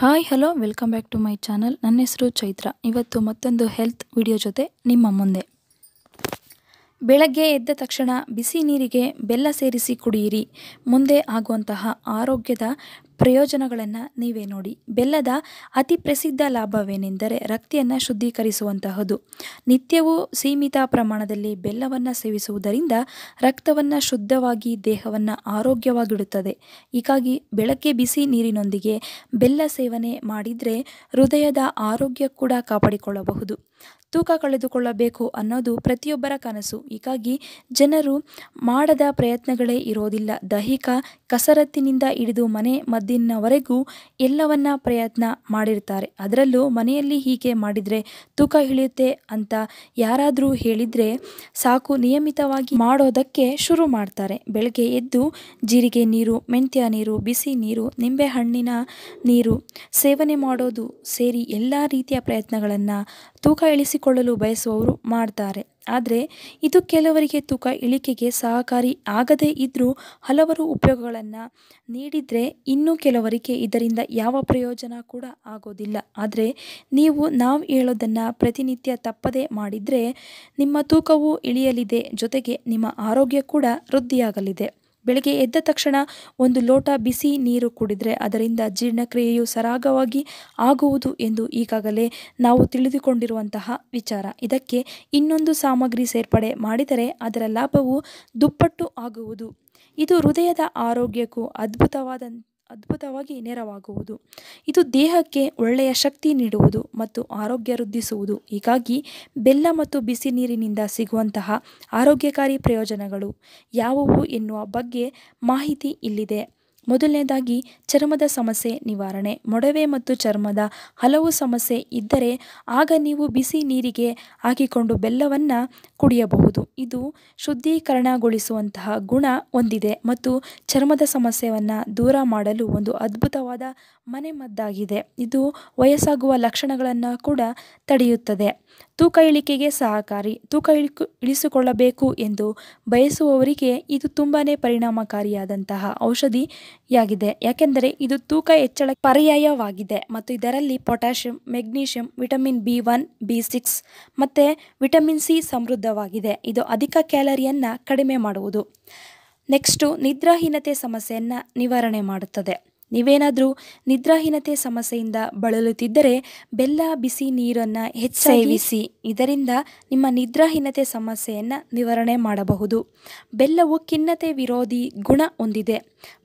hi hello welcome back to my channel ನನ್ನ ಹೆಸರು ಚೈತ್ರ ಇವತ್ತು ಮತ್ತೊಂದು ಹೆಲ್ತ್ ವಿಡಿಯೋ ಜೊತೆ ನಿಮ್ಮ ಮುಂದೆ ಬೆಳಗ್ಗೆ ಎದ್ದ ತಕ್ಷಣ ಬಿಸಿ ನೀರಿಗೆ ಬೆಲ್ಲ ಸೇರಿಸಿ ಕುಡಿಯಿರಿ ಮುಂದೆ ಆಗುವಂತಹ ಆರೋಗ್ಯದ ಪ್ರಯೋಜನಗಳನ್ನು ನೀವೇ ನೋಡಿ ಬೆಲ್ಲದ ಅತಿ ಪ್ರಸಿದ್ಧ ಲಾಭವೇನೆಂದರೆ ರಕ್ತಿಯನ್ನು ಶುದ್ಧೀಕರಿಸುವಂತಹದು ನಿತ್ಯವೂ ಸೀಮಿತ ಪ್ರಮಾಣದಲ್ಲಿ ಬೆಲ್ಲವನ್ನು ಸೇವಿಸುವುದರಿಂದ ರಕ್ತವನ್ನು ಶುದ್ಧವಾಗಿ ದೇಹವನ್ನು ಆರೋಗ್ಯವಾಗಿಡುತ್ತದೆ ಹೀಗಾಗಿ ಬೆಳಗ್ಗೆ ಬಿಸಿ ನೀರಿನೊಂದಿಗೆ ಬೆಲ್ಲ ಸೇವನೆ ಮಾಡಿದರೆ ಹೃದಯದ ಆರೋಗ್ಯ ಕೂಡ ಕಾಪಾಡಿಕೊಳ್ಳಬಹುದು ತೂಕ ಕಳೆದುಕೊಳ್ಳಬೇಕು ಅನ್ನೋದು ಪ್ರತಿಯೊಬ್ಬರ ಕನಸು ಹೀಗಾಗಿ ಜನರು ಮಾಡದ ಪ್ರಯತ್ನಗಳೇ ಇರೋದಿಲ್ಲ ದೈಹಿಕ ಕಸರತ್ತಿನಿಂದ ಹಿಡಿದು ಮನೆ ಮದ್ದಿನ ದಿನವರೆಗೂ ಎಲ್ಲವನ್ನ ಪ್ರಯತ್ನ ಮಾಡಿರ್ತಾರೆ ಅದರಲ್ಲೂ ಮನೆಯಲ್ಲಿ ಹೀಗೆ ಮಾಡಿದರೆ ತೂಕ ಇಳಿಯುತ್ತೆ ಅಂತ ಯಾರಾದರೂ ಹೇಳಿದರೆ ಸಾಕು ನಿಯಮಿತವಾಗಿ ಮಾಡೋದಕ್ಕೆ ಶುರು ಮಾಡ್ತಾರೆ ಬೆಳಗ್ಗೆ ಎದ್ದು ಜೀರಿಗೆ ನೀರು ಮೆಂತ್ಯ ನೀರು ಬಿಸಿ ನೀರು ನಿಂಬೆಹಣ್ಣಿನ ನೀರು ಸೇವನೆ ಮಾಡೋದು ಸೇರಿ ಎಲ್ಲ ರೀತಿಯ ಪ್ರಯತ್ನಗಳನ್ನು ತೂಕ ಇಳಿಸಿಕೊಳ್ಳಲು ಬಯಸುವವರು ಮಾಡ್ತಾರೆ ಆದರೆ ಇದು ಕೆಲವರಿಗೆ ತೂಕ ಇಳಿಕೆಗೆ ಸಹಕಾರಿ ಆಗದೇ ಇದ್ದರೂ ಹಲವರು ಉಪಯೋಗಗಳನ್ನು ನೀಡಿದರೆ ಇನ್ನೂ ಕೆಲವರಿಗೆ ಇದರಿಂದ ಯಾವ ಪ್ರಯೋಜನ ಕೂಡ ಆಗೋದಿಲ್ಲ ಆದರೆ ನೀವು ನಾವು ಹೇಳೋದನ್ನು ಪ್ರತಿನಿತ್ಯ ತಪ್ಪದೇ ಮಾಡಿದರೆ ನಿಮ್ಮ ತೂಕವೂ ಇಳಿಯಲಿದೆ ಜೊತೆಗೆ ನಿಮ್ಮ ಆರೋಗ್ಯ ಕೂಡ ವೃದ್ಧಿಯಾಗಲಿದೆ ಬೆಳಗ್ಗೆ ಎದ್ದ ತಕ್ಷಣ ಒಂದು ಲೋಟ ಬಿಸಿ ನೀರು ಕುಡಿದರೆ ಅದರಿಂದ ಜೀರ್ಣಕ್ರಿಯೆಯು ಸರಾಗವಾಗಿ ಆಗುವುದು ಎಂದು ಈಗಾಗಲೇ ನಾವು ತಿಳಿದುಕೊಂಡಿರುವಂತಹ ವಿಚಾರ ಇದಕ್ಕೆ ಇನ್ನೊಂದು ಸಾಮಗ್ರಿ ಸೇರ್ಪಡೆ ಮಾಡಿದರೆ ಅದರ ಲಾಭವು ದುಪ್ಪಟ್ಟು ಆಗುವುದು ಇದು ಹೃದಯದ ಆರೋಗ್ಯಕ್ಕೂ ಅದ್ಭುತವಾದ ಅದ್ಭುತವಾಗಿ ನೆರವಾಗುವುದು ಇದು ದೇಹಕ್ಕೆ ಒಳ್ಳೆಯ ಶಕ್ತಿ ನೀಡುವುದು ಮತ್ತು ಆರೋಗ್ಯ ವೃದ್ಧಿಸುವುದು ಹೀಗಾಗಿ ಬೆಲ್ಲ ಮತ್ತು ಬಿಸಿ ನೀರಿನಿಂದ ಸಿಗುವಂತಹ ಆರೋಗ್ಯಕಾರಿ ಪ್ರಯೋಜನಗಳು ಯಾವುವು ಎನ್ನುವ ಬಗ್ಗೆ ಮಾಹಿತಿ ಇಲ್ಲಿದೆ ಮೊದಲನೇದಾಗಿ ಚರ್ಮದ ಸಮಸ್ಯೆ ನಿವಾರಣೆ ಮೊಡವೆ ಮತ್ತು ಚರ್ಮದ ಹಲವು ಸಮಸ್ಯೆ ಇದ್ದರೆ ಆಗ ನೀವು ಬಿಸಿ ನೀರಿಗೆ ಹಾಕಿಕೊಂಡು ಬೆಲ್ಲವನ್ನು ಕುಡಿಯಬಹುದು ಇದು ಶುದ್ಧೀಕರಣಗೊಳಿಸುವಂತಹ ಗುಣ ಹೊಂದಿದೆ ಮತ್ತು ಚರ್ಮದ ಸಮಸ್ಯೆಯನ್ನು ದೂರ ಮಾಡಲು ಒಂದು ಅದ್ಭುತವಾದ ಮನೆಮದ್ದಾಗಿದೆ ಇದು ವಯಸ್ಸಾಗುವ ಲಕ್ಷಣಗಳನ್ನು ಕೂಡ ತಡೆಯುತ್ತದೆ ತೂಕ ಇಳಿಕೆಗೆ ಸಹಕಾರಿ ತೂಕ ಇಳಿಕು ಇಳಿಸಿಕೊಳ್ಳಬೇಕು ಎಂದು ಬಯಸುವವರಿಗೆ ಇದು ತುಂಬಾ ಪರಿಣಾಮಕಾರಿಯಾದಂತಹ ಔಷಧಿಯಾಗಿದೆ ಯಾಕೆಂದರೆ ಇದು ತೂಕ ಹೆಚ್ಚಳ ಪರ್ಯಾಯವಾಗಿದೆ ಮತ್ತು ಇದರಲ್ಲಿ potassium magnesium vitamin B one B six ಮತ್ತು ವಿಟಮಿನ್ ಸಿ ಸಮೃದ್ಧವಾಗಿದೆ ಇದು ಅಧಿಕ ಕ್ಯಾಲರಿಯನ್ನು ಕಡಿಮೆ ಮಾಡುವುದು ನೆಕ್ಸ್ಟು ನಿದ್ರಾಹೀನತೆ ಸಮಸ್ಯೆಯನ್ನು ನಿವಾರಣೆ ಮಾಡುತ್ತದೆ ನೀವೇನಾದರೂ ನಿದ್ರಾಹೀನತೆ ಸಮಸ್ಯೆಯಿಂದ ಬಳಲುತ್ತಿದ್ದರೆ ಬೆಲ್ಲ ಬಿಸಿ ನೀರನ್ನು ಹೆಚ್ಚಿಸಿ ಇದರಿಂದ ನಿಮ್ಮ ನಿದ್ರಾಹೀನತೆ ಸಮಸ್ಯೆಯನ್ನು ನಿವಾರಣೆ ಮಾಡಬಹುದು ಬೆಲ್ಲವು ಖಿನ್ನತೆ ವಿರೋಧಿ ಗುಣ ಹೊಂದಿದೆ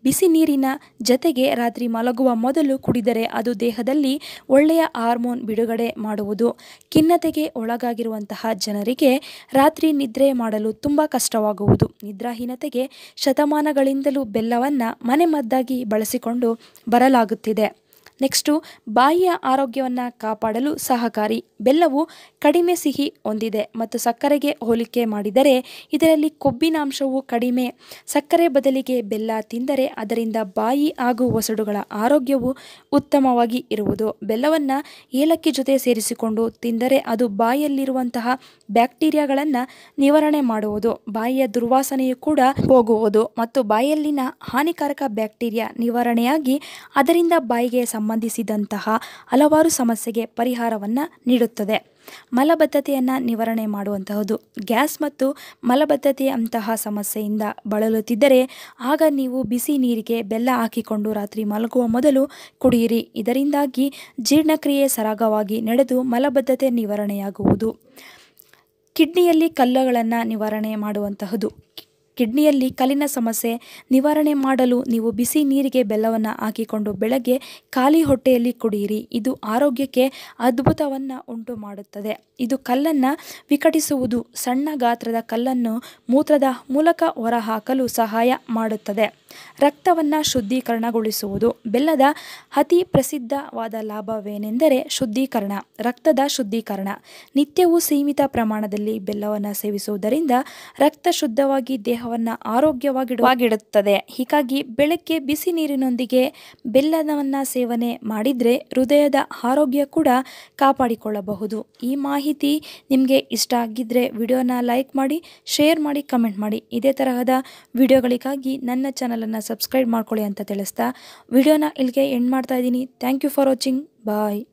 ಬಿಸಿ ನೀರಿನ ಜತೆಗೆ ರಾತ್ರಿ ಮಲಗುವ ಮೊದಲು ಕುಡಿದರೆ ಅದು ದೇಹದಲ್ಲಿ ಒಳ್ಳೆಯ ಹಾರ್ಮೋನ್ ಬಿಡುಗಡೆ ಮಾಡುವುದು ಖಿನ್ನತೆಗೆ ಒಳಗಾಗಿರುವಂತಹ ಜನರಿಗೆ ರಾತ್ರಿ ನಿದ್ರೆ ಮಾಡಲು ತುಂಬ ಕಷ್ಟವಾಗುವುದು ನಿದ್ರಾಹೀನತೆಗೆ ಶತಮಾನಗಳಿಂದಲೂ ಬೆಲ್ಲವನ್ನು ಮನೆಮದ್ದಾಗಿ ಬಳಸಿಕೊಂಡು ಬರಲಾಗುತ್ತಿದೆ ನೆಕ್ಸ್ಟು ಬಾಯಿಯ ಆರೋಗ್ಯವನ್ನು ಕಾಪಾಡಲು ಸಹಕಾರಿ ಬೆಲ್ಲವು ಕಡಿಮೆ ಸಿಹಿ ಹೊಂದಿದೆ ಮತ್ತು ಸಕ್ಕರೆಗೆ ಹೋಲಿಕೆ ಮಾಡಿದರೆ ಇದರಲ್ಲಿ ಕೊಬ್ಬಿನಾಂಶವು ಕಡಿಮೆ ಸಕ್ಕರೆ ಬದಲಿಗೆ ಬೆಲ್ಲ ತಿಂದರೆ ಅದರಿಂದ ಬಾಯಿ ಹಾಗೂ ಒಸಡುಗಳ ಆರೋಗ್ಯವು ಉತ್ತಮವಾಗಿ ಇರುವುದು ಬೆಲ್ಲವನ್ನು ಏಲಕ್ಕಿ ಜೊತೆ ಸೇರಿಸಿಕೊಂಡು ತಿಂದರೆ ಅದು ಬಾಯಿಯಲ್ಲಿರುವಂತಹ ಬ್ಯಾಕ್ಟೀರಿಯಾಗಳನ್ನು ನಿವಾರಣೆ ಮಾಡುವುದು ಬಾಯಿಯ ದುರ್ವಾಸನೆಯು ಕೂಡ ಹೋಗುವುದು ಮತ್ತು ಬಾಯಲ್ಲಿನ ಹಾನಿಕಾರಕ ಬ್ಯಾಕ್ಟೀರಿಯಾ ನಿವಾರಣೆಯಾಗಿ ಅದರಿಂದ ಬಾಯಿಗೆ ಸಂ ಸಂಬಂಧಿಸಿದಂತಹ ಹಲವಾರು ಸಮಸ್ಯೆಗೆ ಪರಿಹಾರವನ್ನು ನೀಡುತ್ತದೆ ಮಲಬದ್ಧತೆಯನ್ನು ನಿವಾರಣೆ ಮಾಡುವಂತಹದ್ದು ಗ್ಯಾಸ್ ಮತ್ತು ಮಲಬದ್ಧತೆಯಂತಹ ಸಮಸ್ಯೆಯಿಂದ ಬಳಲುತ್ತಿದ್ದರೆ ಆಗ ನೀವು ಬಿಸಿ ನೀರಿಗೆ ಬೆಲ್ಲ ಹಾಕಿಕೊಂಡು ರಾತ್ರಿ ಮಲಗುವ ಮೊದಲು ಕುಡಿಯಿರಿ ಇದರಿಂದಾಗಿ ಜೀರ್ಣಕ್ರಿಯೆ ಸರಾಗವಾಗಿ ನಡೆದು ಮಲಬದ್ಧತೆ ನಿವಾರಣೆಯಾಗುವುದು ಕಿಡ್ನಿಯಲ್ಲಿ ಕಲ್ಲುಗಳನ್ನು ನಿವಾರಣೆ ಮಾಡುವಂತಹದು ಕಿಡ್ನಿಯಲ್ಲಿ ಕಲ್ಲಿನ ಸಮಸ್ಯೆ ನಿವಾರಣೆ ಮಾಡಲು ನೀವು ಬಿಸಿ ನೀರಿಗೆ ಬೆಲ್ಲವನ್ನು ಹಾಕಿಕೊಂಡು ಬೆಳಗ್ಗೆ ಖಾಲಿ ಹೊಟ್ಟೆಯಲ್ಲಿ ಕುಡಿಯಿರಿ ಇದು ಆರೋಗ್ಯಕ್ಕೆ ಅದ್ಭುತವನ್ನು ಉಂಟು ಮಾಡುತ್ತದೆ ಇದು ಕಲ್ಲನ್ನು ವಿಕಟಿಸುವುದು ಸಣ್ಣ ಗಾತ್ರದ ಕಲ್ಲನ್ನು ಮೂತ್ರದ ಮೂಲಕ ಹೊರಹಾಕಲು ಸಹಾಯ ಮಾಡುತ್ತದೆ ರಕ್ತವನ್ನು ಶುದ್ಧೀಕರಣಗೊಳಿಸುವುದು ಬೆಲ್ಲದ ಅತಿ ಪ್ರಸಿದ್ಧವಾದ ಲಾಭವೇನೆಂದರೆ ಶುದ್ಧೀಕರಣ ರಕ್ತದ ಶುದ್ಧೀಕರಣ ನಿತ್ಯವೂ ಸೀಮಿತ ಪ್ರಮಾಣದಲ್ಲಿ ಬೆಲ್ಲವನ್ನು ಸೇವಿಸುವುದರಿಂದ ರಕ್ತ ಶುದ್ಧವಾಗಿ ದೇಹ ದೇಹವನ್ನು ಆರೋಗ್ಯವಾಗಿಡುವಾಗಿಡುತ್ತದೆ ಹೀಗಾಗಿ ಬೆಳಗ್ಗೆ ಬಿಸಿ ನೀರಿನೊಂದಿಗೆ ಬೆಲ್ಲವನ್ನು ಸೇವನೆ ಮಾಡಿದರೆ ಹೃದಯದ ಆರೋಗ್ಯ ಕೂಡ ಕಾಪಾಡಿಕೊಳ್ಳಬಹುದು ಈ ಮಾಹಿತಿ ನಿಮಗೆ ಇಷ್ಟ ಆಗಿದ್ದರೆ ವಿಡಿಯೋನ ಲೈಕ್ ಮಾಡಿ ಶೇರ್ ಮಾಡಿ ಕಮೆಂಟ್ ಮಾಡಿ ಇದೇ ತರಹದ ವಿಡಿಯೋಗಳಿಗಾಗಿ ನನ್ನ ಚಾನಲನ್ನು ಸಬ್ಸ್ಕ್ರೈಬ್ ಮಾಡ್ಕೊಳ್ಳಿ ಅಂತ ತಿಳಿಸ್ತಾ ವಿಡಿಯೋನ ಇಲ್ಲಿಗೆ ಎಂಡ್ ಮಾಡ್ತಾ ಇದ್ದೀನಿ thank you for watching bye